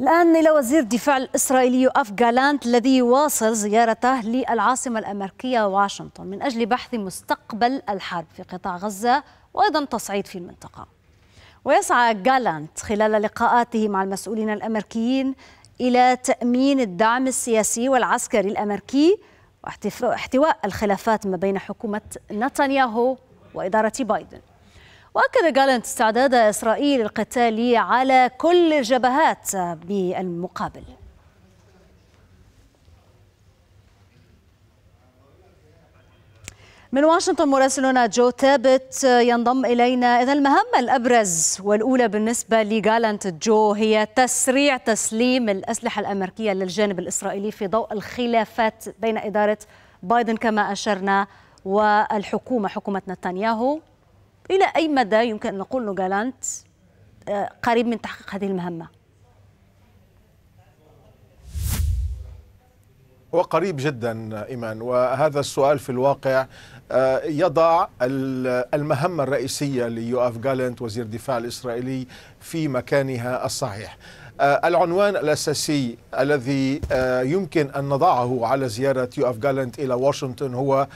الآن إلى وزير الدفاع الإسرائيلي أف جالانت الذي يواصل زيارته للعاصمة الأمريكية واشنطن من أجل بحث مستقبل الحرب في قطاع غزة وأيضا تصعيد في المنطقة ويسعى جالانت خلال لقاءاته مع المسؤولين الأمريكيين إلى تأمين الدعم السياسي والعسكري الأمريكي واحتواء الخلافات ما بين حكومة نتنياهو وإدارة بايدن وأكد جالنت استعداد إسرائيل القتالي على كل الجبهات بالمقابل من واشنطن مراسلنا جو تابت ينضم إلينا إذا المهمة الأبرز والأولى بالنسبة لجالنت جو هي تسريع تسليم الأسلحة الأمريكية للجانب الإسرائيلي في ضوء الخلافات بين إدارة بايدن كما أشرنا والحكومة حكومة نتنياهو إلى أي مدى يمكن أن نقول أن جالانت آه، قريب من تحقيق هذه المهمة؟ هو قريب جدا إيمان وهذا السؤال في الواقع آه، يضع المهمة الرئيسية ليوآف جالنت وزير الدفاع الإسرائيلي في مكانها الصحيح آه، العنوان الأساسي الذي يمكن أن نضعه على زيارة يوآف جالنت إلى واشنطن هو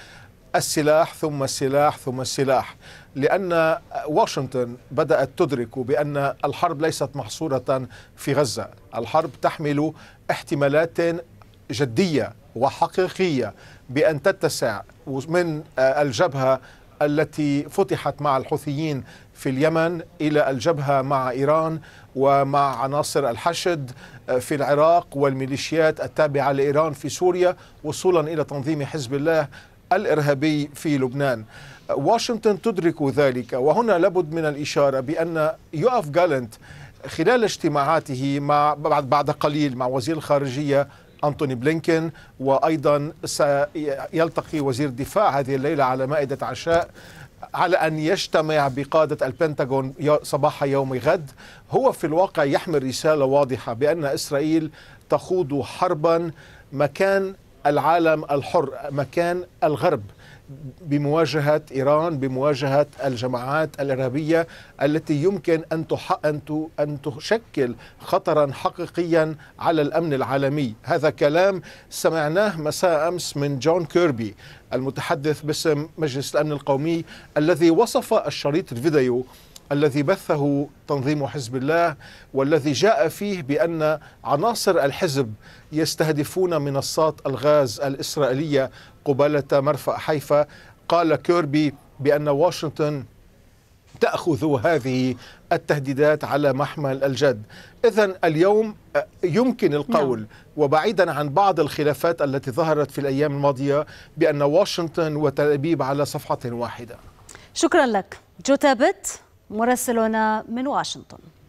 السلاح ثم السلاح ثم السلاح لأن واشنطن بدأت تدرك بأن الحرب ليست محصورة في غزة الحرب تحمل احتمالات جدية وحقيقية بأن تتسع من الجبهة التي فتحت مع الحوثيين في اليمن الى الجبهه مع ايران ومع عناصر الحشد في العراق والميليشيات التابعه لايران في سوريا وصولا الى تنظيم حزب الله الارهابي في لبنان واشنطن تدرك ذلك وهنا لابد من الاشاره بان يؤف جالنت خلال اجتماعاته مع بعد بعد قليل مع وزير الخارجيه أنتوني بلينكين وأيضا سيلتقي وزير الدفاع هذه الليلة على مائدة عشاء على أن يجتمع بقادة البنتاغون صباح يوم غد هو في الواقع يحمل رسالة واضحة بأن إسرائيل تخوض حربا مكان العالم الحر مكان الغرب بمواجهة إيران بمواجهة الجماعات الإرهابية التي يمكن أن أن تشكل خطرا حقيقيا على الأمن العالمي هذا كلام سمعناه مساء أمس من جون كيربي المتحدث باسم مجلس الأمن القومي الذي وصف الشريط الفيديو الذي بثه تنظيم حزب الله والذي جاء فيه بان عناصر الحزب يستهدفون منصات الغاز الاسرائيليه قباله مرفأ حيفا قال كيربي بان واشنطن تاخذ هذه التهديدات على محمل الجد اذا اليوم آه، يمكن القول نعم. وبعيدا عن بعض الخلافات التي ظهرت في الايام الماضيه بان واشنطن وتل ابيب على صفحه واحده شكرا لك جوتابت مراسلنا من واشنطن